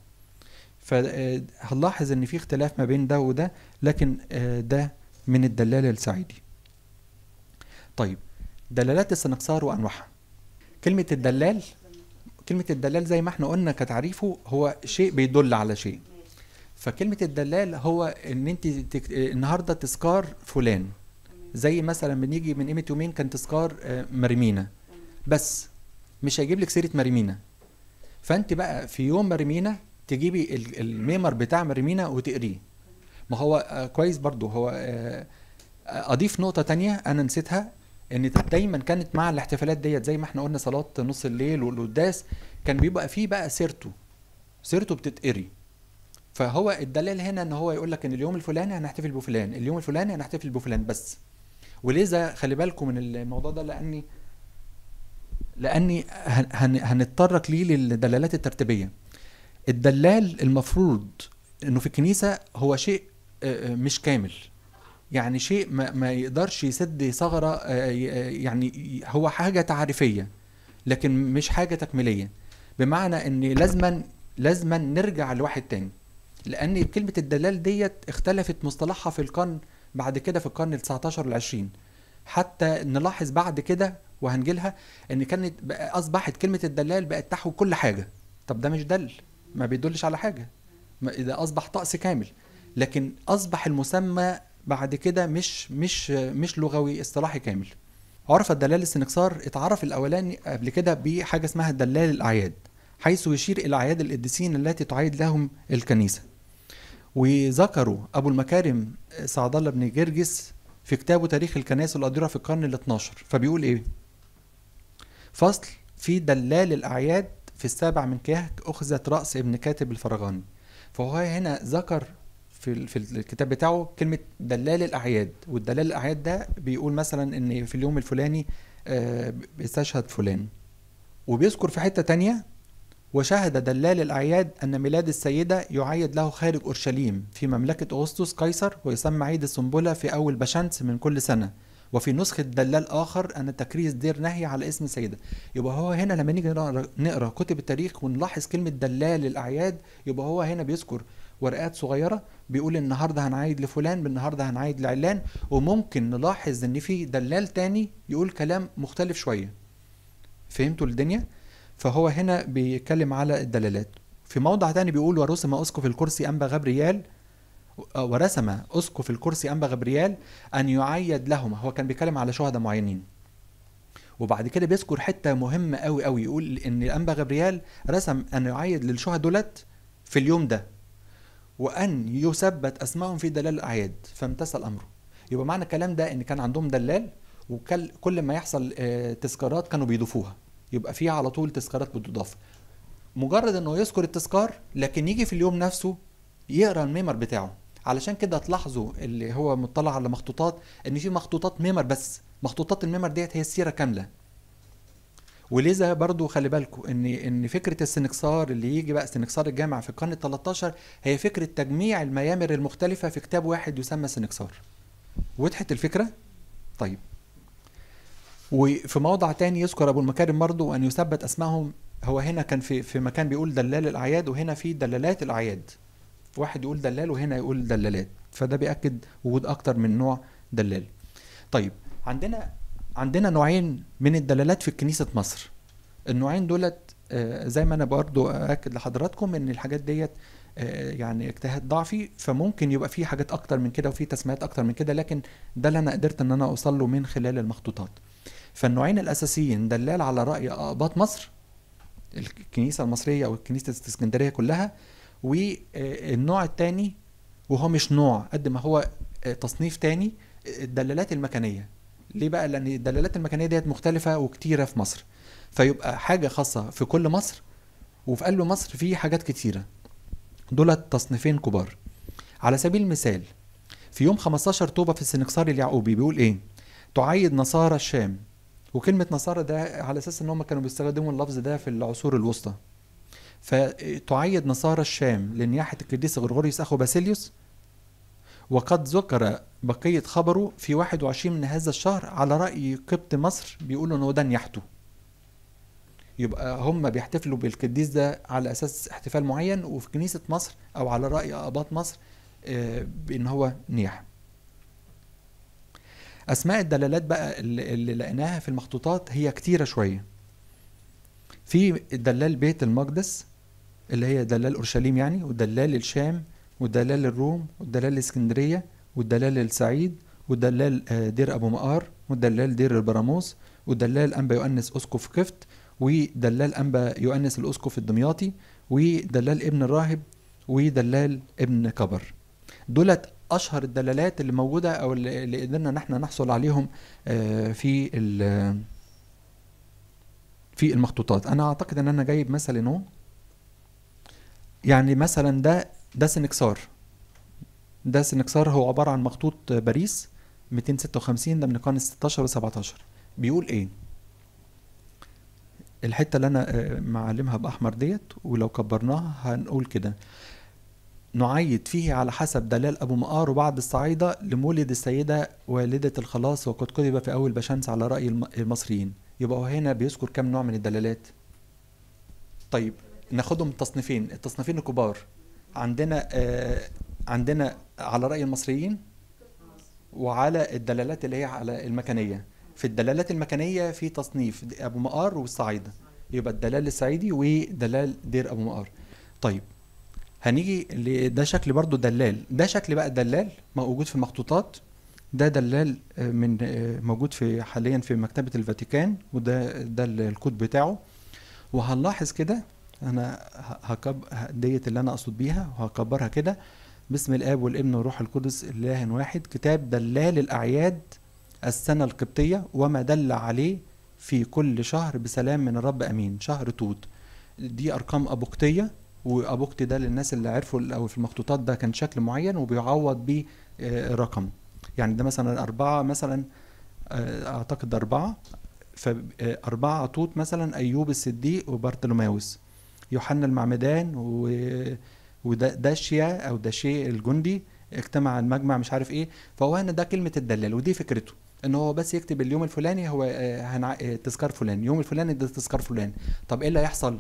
فهنلاحظ آه، ان في اختلاف ما بين ده وده لكن ده من الدلالة السعيدي طيب دلالات السنقسار وانواعها كلمة الدلال كلمة الدلال زي ما احنا قلنا كتعريفه هو شيء بيدل على شيء فكلمة الدلال هو ان انت تك... النهاردة تذكار فلان زي مثلا بنيجي من قيمة يومين كان تذكار آه، مرمينا بس مش هيجيب لك سيرة مرمينا فانت بقى في يوم مرمينا تجيبي الميمر بتاع مرمينا وتقريه ما هو آه، كويس برضو هو آه، اضيف نقطة تانية انا نسيتها ان دايما كانت مع الاحتفالات ديت زي ما احنا قلنا صلاه نص الليل والقداس كان بيبقى فيه بقى سيرته سيرته بتتقري فهو الدلال هنا ان هو يقول لك ان اليوم الفلاني هنحتفل بفلان اليوم الفلاني هنحتفل بفلان بس ولذا خلي بالكم من الموضوع ده لاني لاني هن هنتطرق ليه للدلالات الترتيبيه الدلال المفروض انه في الكنيسه هو شيء مش كامل يعني شيء ما, ما يقدرش يسد ثغره آه، آه، يعني هو حاجه تعريفيه لكن مش حاجه تكميليه بمعنى ان لازما لازما نرجع لواحد تاني لان كلمه الدلال ديت اختلفت مصطلحها في القرن بعد كده في القرن ال 19 وال 20 حتى نلاحظ بعد كده وهنجيلها ان كانت اصبحت كلمه الدلال بقت تحوي كل حاجه طب ده مش دل ما بيدلش على حاجه ده اصبح طقس كامل لكن اصبح المسمى بعد كده مش مش مش لغوي اصطلاحي كامل عرف الدلال السنكسار اتعرف الاولاني قبل كده بحاجه اسمها دلال الاعياد حيث يشير الى اعياد القديسين التي تعيد لهم الكنيسه وذكروا ابو المكارم سعد الله بن جرجس في كتابه تاريخ الكنائس القديره في القرن ال 12 فبيقول ايه فصل في دلال الاعياد في السابع من كهك اخذت راس ابن كاتب الفرغاني فهو هنا ذكر في في الكتاب بتاعه كلمه دلال الاعياد والدلال الاعياد ده بيقول مثلا ان في اليوم الفلاني استشهد آه، فلان وبيذكر في حته تانية وشهد دلال الاعياد ان ميلاد السيده يعيد له خارج اورشليم في مملكه اغسطس قيصر ويسمى عيد السنبله في اول بشنس من كل سنه وفي نسخة دلال آخر أن تكريس دير نهي على اسم سيدة يبقى هو هنا لما نيجي نقرأ كتب التاريخ ونلاحظ كلمة دلال الأعياد يبقى هو هنا بيذكر ورقات صغيره بيقول النهارده هنعايد لفلان بالنهارده هنعايد لعلان وممكن نلاحظ ان في دلال تاني يقول كلام مختلف شويه فهمتوا الدنيا فهو هنا بيتكلم على الدلالات في موضع تاني بيقول ورسم اسقف الكرسي انبا غبريال آه، ورسم اسقف الكرسي انبا غبريال ان يعيد لهما هو كان بيتكلم على شهداء معينين وبعد كده بيذكر حته مهمه قوي قوي يقول ان انبا غبريال رسم ان يعيد للشهداء دولت في اليوم ده وأن يثبت أسمائهم في دلال الأعياد فامتثل أمره يبقى معنى الكلام ده إن كان عندهم دلال وكل ما يحصل آه، تذكارات كانوا بيضيفوها يبقى في على طول تذكارات بتضاف مجرد انه يذكر التذكار لكن يجي في اليوم نفسه يقرا الميمر بتاعه علشان كده تلاحظوا اللي هو مطلع على مخطوطات ان في مخطوطات ميمر بس مخطوطات الميمر ديت هي السيره كامله ولذا برضو خلي بالكم ان ان فكره السنكسار اللي يجي بقى سنكسار الجامع في القرن ال13 هي فكره تجميع الميامر المختلفه في كتاب واحد يسمى سنكسار وضحت الفكره طيب وفي موضع تاني يذكر ابو المكارم برضو ان يثبت اسمهم هو هنا كان في في مكان بيقول دلال الاعياد وهنا في دلالات الاعياد واحد يقول دلال وهنا يقول دلالات فده بيأكد وجود اكتر من نوع دلال طيب عندنا عندنا نوعين من الدلالات في كنيسه مصر النوعين دولت آه، زي ما انا برضو اكد لحضراتكم ان الحاجات ديت آه، يعني اجتهاد ضعفي فممكن يبقى في حاجات اكتر من كده وفي تسميات اكتر من كده لكن ده اللي انا قدرت ان انا اوصل له من خلال المخطوطات فالنوعين الاساسيين دلال على راي اقباط مصر الكنيسه المصريه او الكنيسة الاسكندريه كلها والنوع آه، الثاني وهو مش نوع قد ما هو تصنيف تاني الدلالات المكانيه ليه بقى لان الدلالات المكانيه ديت مختلفه وكتيره في مصر فيبقى حاجه خاصه في كل مصر وفي قلب مصر في حاجات كتيره دول تصنيفين كبار على سبيل المثال في يوم 15 طوبة في السنكسار اليعقوبي بيقول ايه تعيد نصارى الشام وكلمة نصارى ده على اساس ان هم كانوا بيستخدموا اللفظ ده في العصور الوسطى فتعيد نصارى الشام لنياحة القديس غرغوريوس اخو باسيليوس وقد ذكر بقية خبره في 21 من هذا الشهر على رأي قبط مصر بيقولوا إن هو ده نيحته. يبقى هم بيحتفلوا بالقديس ده على أساس احتفال معين وفي كنيسة مصر أو على رأي آباط مصر آه، بإن هو نيح. أسماء الدلالات بقى اللي لقيناها في المخطوطات هي كتيرة شوية في دلال بيت المقدس اللي هي دلال اورشليم يعني ودلال الشام والدلال الروم والدلال الاسكندرية والدلال السعيد والدلال آه، دير أبو مقار والدلال دير البراموس ودلال أنبا يؤنس أسقف كفت ودلال أنبا يؤنس الأسقف الدمياطي ودلال ابن الراهب ودلال ابن كبر دولت أشهر الدلالات اللي موجودة أو اللي قدرنا إن احنا نحصل عليهم آه، في في المخطوطات أنا أعتقد إن أنا جايب مثل اهو يعني مثلا ده ده سنكسار ده سنكسار هو عبارة عن مخطوط باريس 256 ده من القرن 16 و 17 بيقول ايه الحتة اللي انا آه، معلمها باحمر ديت ولو كبرناها هنقول كده نعيد فيه على حسب دلال أبو مقار وبعض الصعيدة لمولد السيدة والدة الخلاص وقد كتب في أول بشمس على رأي المصريين يبقى هنا بيذكر كم نوع من الدلالات طيب ناخدهم تصنيفين التصنيفين الكبار عندنا آه، عندنا على راي المصريين وعلى الدلالات اللي هي على المكانيه في الدلالات المكانيه في تصنيف ابو مقار والصعيد يبقى الدلال الصعيدي ودلال دير ابو مقار طيب هنيجي ده شكل برضو دلال ده شكل بقى الدلال موجود في المخطوطات ده دلال آه، من آه، موجود في حاليا في مكتبه الفاتيكان وده ده الكود بتاعه وهنلاحظ كده انا هكب ديت اللي انا اقصد بيها وهكبرها كده بسم الاب والابن والروح القدس اله واحد كتاب دلال الاعياد السنه القبطيه وما دل عليه في كل شهر بسلام من الرب امين شهر توت دي ارقام ابوقتيه وابوقت ده للناس اللي عرفوا او في المخطوطات ده كان شكل معين وبيعوض بيه آه، رقم يعني ده مثلا أربعة مثلا آه، أعتقد أربعة فأربعة آه، توت مثلا أيوب الصديق وبرتلوماوس يوحنا المعمدان وداشيا او داشي الجندي اجتمع المجمع مش عارف ايه فهو هنا ده كلمه الدلال ودي فكرته ان هو بس يكتب اليوم الفلاني هو آه، هنع... آه، تذكار فلان يوم الفلاني ده تذكار فلان طب ايه اللي هيحصل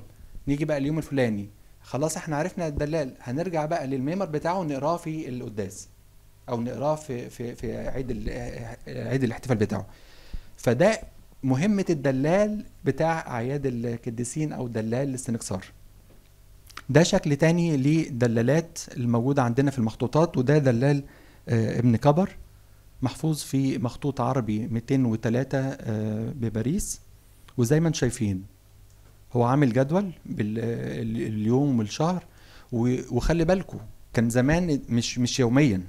نيجي بقى اليوم الفلاني خلاص احنا عرفنا الدلال هنرجع بقى للميمر بتاعه نقراه في القداس او نقراه في في في عيد ال... آه، عيد الاحتفال بتاعه فده مهمه الدلال بتاع اعياد القديسين او دلال الاستنكسار ده شكل تاني للدلالات الموجودة عندنا في المخطوطات وده دلال آه، ابن كبر محفوظ في مخطوط عربي 203 آه، بباريس وزي ما انتم شايفين هو عامل جدول باليوم والشهر وخلي بالكم كان زمان مش مش يوميا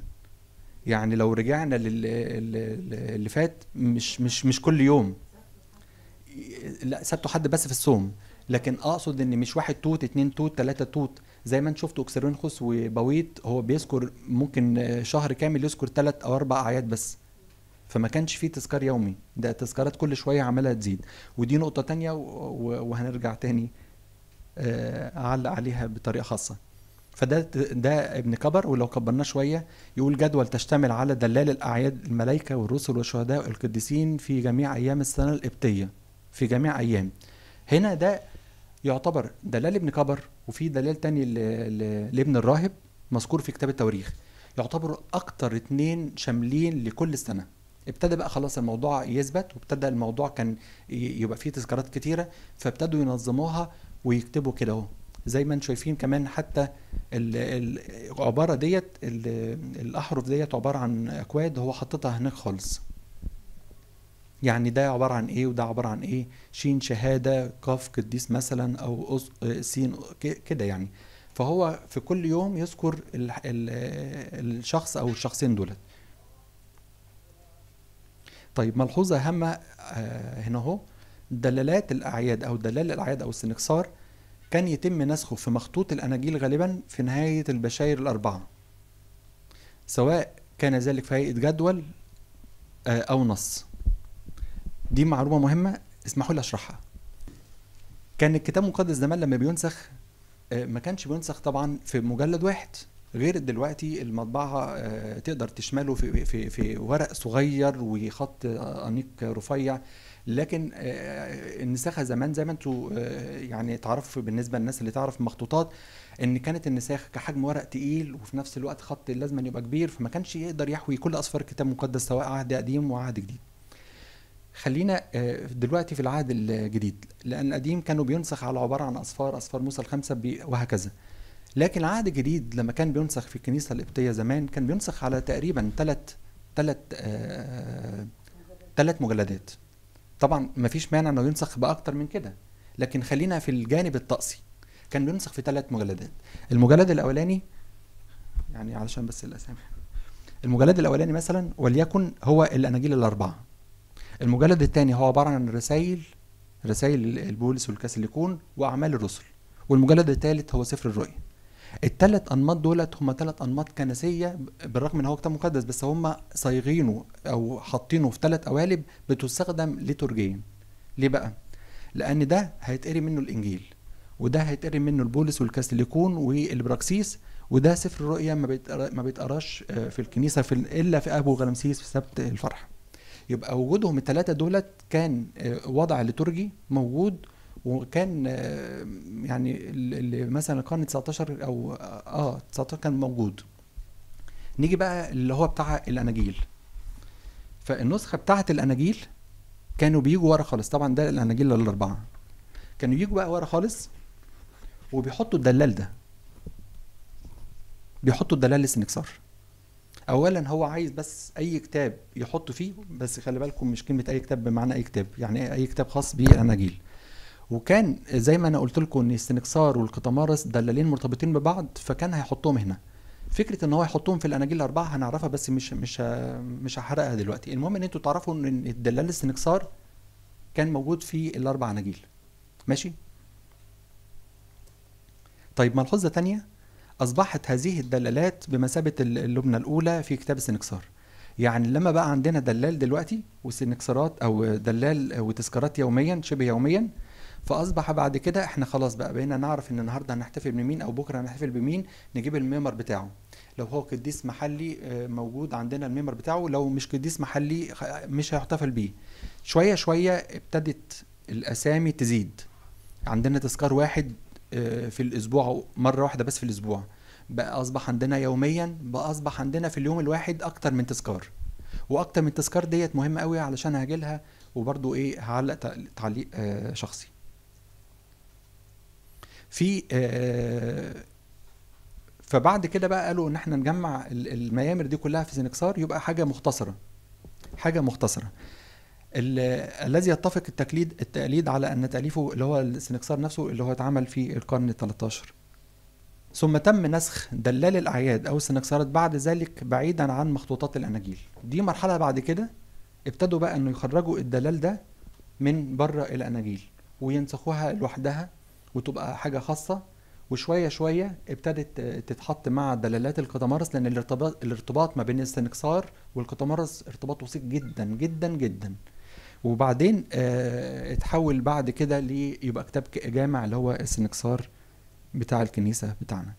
يعني لو رجعنا اللي فات مش مش مش كل يوم لا سبت حد بس في الصوم لكن اقصد ان مش واحد توت اتنين توت تلاتة توت زي ما انت شفت اوكسيرينخوس وبويت هو بيذكر ممكن شهر كامل يذكر تلات او اربع اعياد بس فما كانش فيه تذكار يومي ده تذكارات كل شويه عماله تزيد ودي نقطه تانية وهنرجع تاني آه، اعلق عليها بطريقه خاصه فده ده ابن كبر ولو كبرناه شويه يقول جدول تشتمل على دلال الاعياد الملائكه والرسل والشهداء والقديسين في جميع ايام السنه القبطيه في جميع ايام هنا ده يعتبر دلال ابن كبر وفي دلال تاني لابن الراهب مذكور في كتاب التواريخ يعتبروا اكتر اتنين شاملين لكل السنه ابتدى بقى خلاص الموضوع يثبت وابتدى الموضوع كان يبقى فيه تذكارات كتيره فابتدوا ينظموها ويكتبوا كده اهو زي ما انتم شايفين كمان حتى العباره ديت الاحرف ديت عباره عن اكواد هو حاططها هناك خالص يعني ده عباره عن ايه وده عباره عن ايه شين شهاده قاف قديس مثلا او سين كده يعني فهو في كل يوم يذكر ال ال الشخص او الشخصين دولت طيب ملحوظه هامه هنا اهو دلالات الاعياد او دلال الاعياد او السنكسار كان يتم نسخه في مخطوط الاناجيل غالبا في نهايه البشاير الاربعه سواء كان ذلك في هيئه جدول آه، او نص دي معلومه مهمه اسمحوا لي اشرحها كان الكتاب المقدس زمان لما بينسخ آه، ما كانش بينسخ طبعا في مجلد واحد غير دلوقتي المطبعه آه، تقدر تشمله في في في ورق صغير وخط آه، انيق رفيع لكن النساخه زمان زي ما انتوا يعني تعرفوا بالنسبه للناس اللي تعرف مخطوطات ان كانت النساخ كحجم ورق تقيل وفي نفس الوقت خط لازم يبقى كبير فما كانش يقدر يحوي كل اصفار الكتاب المقدس سواء عهد قديم وعهد جديد خلينا آه، دلوقتي في العهد الجديد لان القديم كانوا بينسخ على عباره عن اصفار اصفار موسى الخمسه وهكذا لكن العهد الجديد لما كان بينسخ في الكنيسه القبطيه زمان كان بينسخ على تقريبا ثلاث ثلاث ثلاث آه، مجلدات طبعا ما فيش مانع انه ينسخ باكتر من كده لكن خلينا في الجانب الطقسي كان بينسخ في ثلاث مجلدات المجلد الاولاني يعني علشان بس الاسامي المجلد الاولاني مثلا وليكن هو الاناجيل الاربعه المجلد الثاني هو عباره عن رسائل رسائل البولس والكاثوليكون واعمال الرسل والمجلد الثالث هو سفر الرؤيا الثلاث انماط دولت هم ثلاث انماط كنسيه بالرغم ان هو كتاب مقدس بس هم صايغينه او حاطينه في ثلاث قوالب بتستخدم لترجين ليه بقى لان ده هيتقري منه الانجيل وده هيتقري منه البولس والكاثوليكون والبراكسيس وده سفر الرؤيا ما بيتقراش آه، في الكنيسه في الا في ابو غلمسيس في سبت الفرح يبقى وجودهم الثلاثه دولت كان آه، وضع ليتورجي موجود وكان آه، يعني اللي مثلا القرن 19 او اه 19 آه، كان موجود نيجي بقى اللي هو بتاع الاناجيل فالنسخه بتاعه الاناجيل كانوا بيجوا ورا خالص طبعا ده الاناجيل الاربعه كانوا يجوا بقى ورا خالص وبيحطوا الدلال ده بيحطوا الدلال السنكسار اولا هو عايز بس اي كتاب يحط فيه بس خلي بالكم مش كلمه اي كتاب بمعنى اي كتاب يعني اي كتاب خاص بالاناجيل وكان زي ما انا قلت لكم ان السنكسار والقطمارس دلالين مرتبطين ببعض فكان هيحطهم هنا فكره ان هو يحطهم في الاناجيل الاربعه هنعرفها بس مش مش مش هحرقها دلوقتي المهم ان انتوا تعرفوا ان الدلال السنكسار كان موجود في الاربع اناجيل ماشي طيب ملحوظه تانية أصبحت هذه الدلالات بمثابة اللبنة الأولى في كتاب السنكسار يعني لما بقى عندنا دلال دلوقتي وسنكسارات أو دلال وتذكارات يوميا شبه يوميا فاصبح بعد كده احنا خلاص بقى بقينا نعرف ان النهارده هنحتفل بمين او بكره هنحتفل بمين نجيب الميمر بتاعه لو هو قديس محلي آه، موجود عندنا الميمر بتاعه لو مش قديس محلي مش هيحتفل بيه شويه شويه ابتدت الاسامي تزيد عندنا تذكار واحد آه، في الاسبوع او مره واحده بس في الاسبوع بقى اصبح عندنا يوميا بقى اصبح عندنا في اليوم الواحد اكتر من تذكار واكتر من تذكار ديت مهمه قوي علشان هاجلها وبرضو ايه هعلق تعليق آه، شخصي في آه، فبعد كده بقى قالوا ان احنا نجمع الميامر دي كلها في سينكسار يبقى حاجه مختصره حاجه مختصره الذي يتفق التقليد التقليد على ان تاليفه اللي هو السنكسار نفسه اللي هو اتعمل في القرن ال 13 ثم تم نسخ دلال الاعياد او السنكسارات بعد ذلك بعيدا عن مخطوطات الاناجيل دي مرحله بعد كده ابتدوا بقى انه يخرجوا الدلال ده من بره الاناجيل وينسخوها لوحدها وتبقى حاجه خاصه وشويه شويه ابتدت تتحط مع دلالات القطامارس لان الارتباط الارتباط ما بين السنكسار والقطامارس ارتباط وثيق جدا جدا جدا وبعدين آه، اتحول بعد كده ليبقى كتاب جامع اللي هو السنكسار بتاع الكنيسه بتاعنا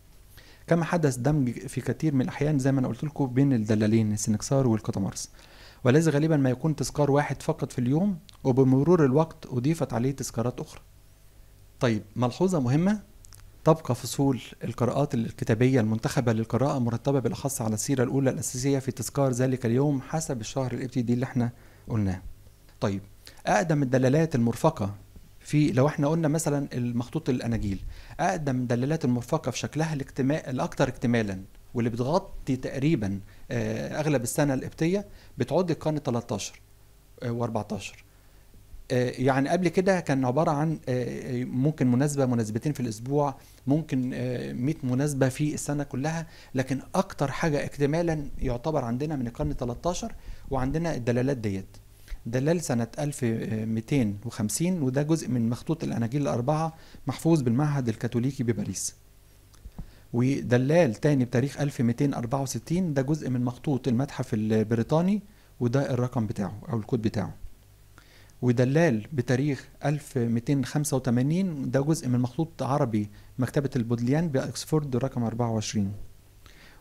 كما حدث دمج في كثير من الاحيان زي ما انا قلت لكم بين الدلالين السنكسار والكتمارس ولذا غالبا ما يكون تذكار واحد فقط في اليوم وبمرور الوقت أضيفت عليه تذكارات أخرى طيب ملحوظة مهمة تبقى فصول القراءات الكتابية المنتخبة للقراءة مرتبة بالأخص على السيرة الأولى الأساسية في تذكار ذلك اليوم حسب الشهر الابتدائي اللي احنا قلناه طيب اقدم الدلالات المرفقه في لو احنا قلنا مثلا المخطوط الاناجيل اقدم الدلالات المرفقه في شكلها الاكتمال الاكثر اكتمالا واللي بتغطي تقريبا آه، اغلب السنه القبطيه بتعود القرن 13 و14 يعني قبل كده كان عباره عن آه، ممكن مناسبه مناسبتين في الاسبوع ممكن 100 آه، مناسبه في السنه كلها لكن اكتر حاجه اكتمالا يعتبر عندنا من القرن 13 وعندنا الدلالات ديت دلال سنة 1250 وده جزء من مخطوط الأناجيل الأربعة محفوظ بالمعهد الكاثوليكي بباريس ودلال تاني بتاريخ 1264 ده جزء من مخطوط المتحف البريطاني وده الرقم بتاعه أو الكود بتاعه ودلال بتاريخ 1285 ده جزء من مخطوط عربي مكتبة البودليان بأكسفورد رقم 24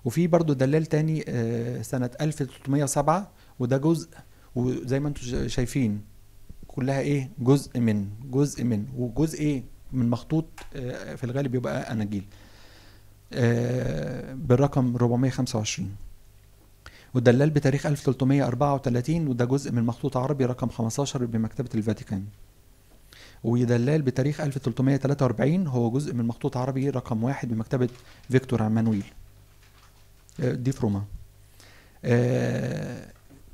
وفي برضه دلال تاني آه، سنة 1307 وده جزء وزي ما انتم شايفين كلها ايه جزء من جزء من وجزء ايه من مخطوط آه، في الغالب بيبقى اناجيل آه، بالرقم 425 والدلال بتاريخ 1334 وده جزء من مخطوط عربي رقم 15 بمكتبة الفاتيكان ودلال بتاريخ 1343 هو جزء من مخطوط عربي رقم واحد بمكتبة فيكتور عمانويل آه، دي فروما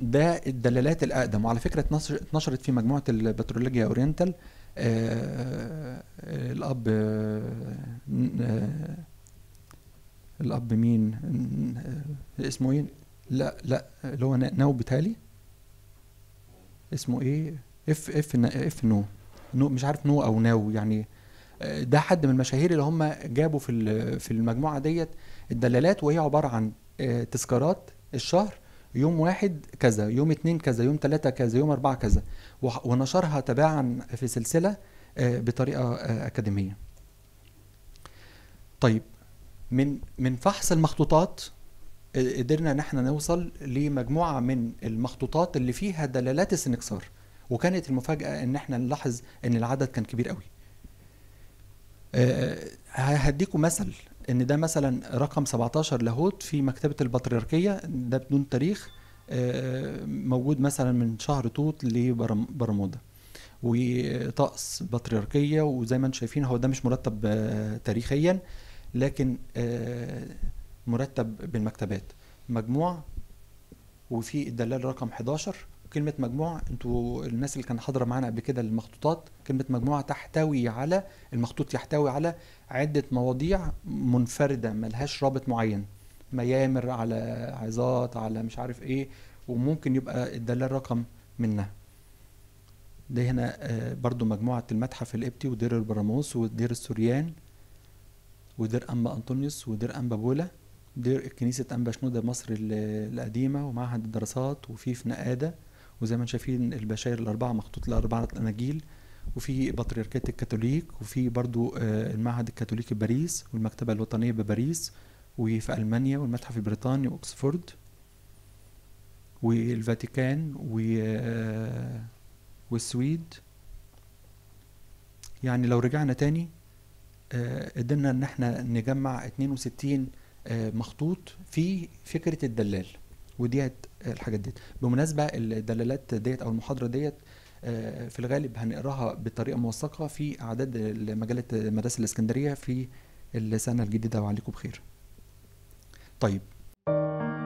ده الدلالات الاقدم وعلى فكره اتنشرت في مجموعه البترولوجيا اورينتال آه، آه، الاب آه، الاب مين اسمه ايه لا لا اللي هو ناو بتالي اسمه ايه اف اف اف نو نو مش عارف نو او ناو يعني ده حد من المشاهير اللي هم جابوا في في المجموعه ديت الدلالات وهي عباره عن تذكارات الشهر يوم واحد كذا يوم اتنين كذا يوم تلاتة كذا يوم أربعة كذا ونشرها تباعا في سلسلة آه، بطريقة آه، أكاديمية طيب من من فحص المخطوطات آه، قدرنا ان احنا نوصل لمجموعه من المخطوطات اللي فيها دلالات السنكسار وكانت المفاجاه ان احنا نلاحظ ان العدد كان كبير قوي آه، هديكم مثل ان ده مثلا رقم 17 لاهوت في مكتبه البطريركيه ده بدون تاريخ آه، موجود مثلا من شهر توت لبرمودا وطقس بطريركيه وزي ما انتم شايفين هو ده مش مرتب آه، تاريخيا لكن مرتب بالمكتبات مجموع وفي الدلال رقم 11 كلمه مجموعة انتوا الناس اللي كانت حاضره معانا قبل كده المخطوطات كلمه مجموعه تحتوي على المخطوط يحتوي على عده مواضيع منفرده ملهاش رابط معين ميامر على عظات على مش عارف ايه وممكن يبقى الدلال رقم منها ده هنا آه، برضو مجموعة المتحف الابتي ودير البراموس ودير السوريان ودير أنبا أنطونيوس ودير أنبا بولا دير كنيسة أنبا شنودة مصر القديمة ومعهد الدراسات وفي فنقادة وزي ما شايفين البشاير الاربعه مخطوط لاربعه اناجيل وفي بطريركات الكاثوليك وفي برضو آه، المعهد الكاثوليكي بباريس والمكتبه الوطنيه بباريس وفي المانيا والمتحف البريطاني واكسفورد والفاتيكان و آه، والسويد يعني لو رجعنا تاني آه، قدرنا ان احنا نجمع 62 مخطوط في فكره الدلال وديت آه، الحاجات ديت بمناسبه الدلالات ديت او المحاضره ديت آه، في الغالب هنقراها بطريقه موثقه في اعداد مجله مدارس الاسكندريه في السنه الجديده وعليكم بخير طيب